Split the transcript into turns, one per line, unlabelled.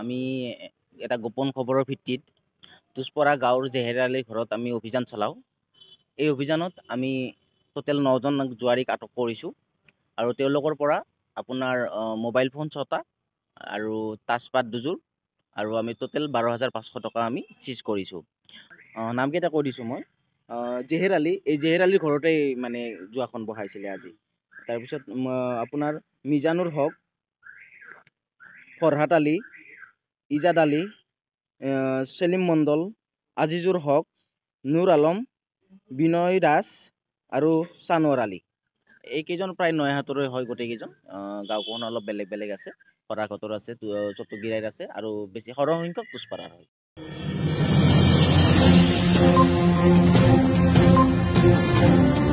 আমি এটা গোপন খবৰৰ ভিত্তিত টুচপৰা গাঁৱৰ জেহেৰালীৰ ঘৰত আমি অভিযান চলাওঁ এই অভিযানত আমি টোটেল নজন জোৱাৰীক আটক কৰিছোঁ আৰু তেওঁলোকৰ পৰা আপোনাৰ মোবাইল ফোন ছটা আৰু তাজপাত দুযোৰ আৰু আমি টোটেল বাৰ হাজাৰ পাঁচশ টকা আমি চিজ কৰিছোঁ নামকেইটা কৈ দিছোঁ মই জেহেৰালী এই জেহেৰ আলিৰ ঘৰতে মানে জোৱাখন বহাইছিলে আজি তাৰপিছত আপোনাৰ মিজানুৰ হক ফৰহাট আলী ইজাদ আলী চেলিম মণ্ডল আজিজুৰ হক নুৰ আলম বিনয় দাস আৰু চানোৱাৰ আলী এইকেইজন প্ৰায় নয়হাটৰে হয় গোটেইকেইজন গাঁওখন অলপ বেলেগ বেলেগ আছে সৰাঘটৰ আছে চতুগিৰাইৰ আছে আৰু বেছি সৰহসংখ্যক টুচপাৰাৰ হয়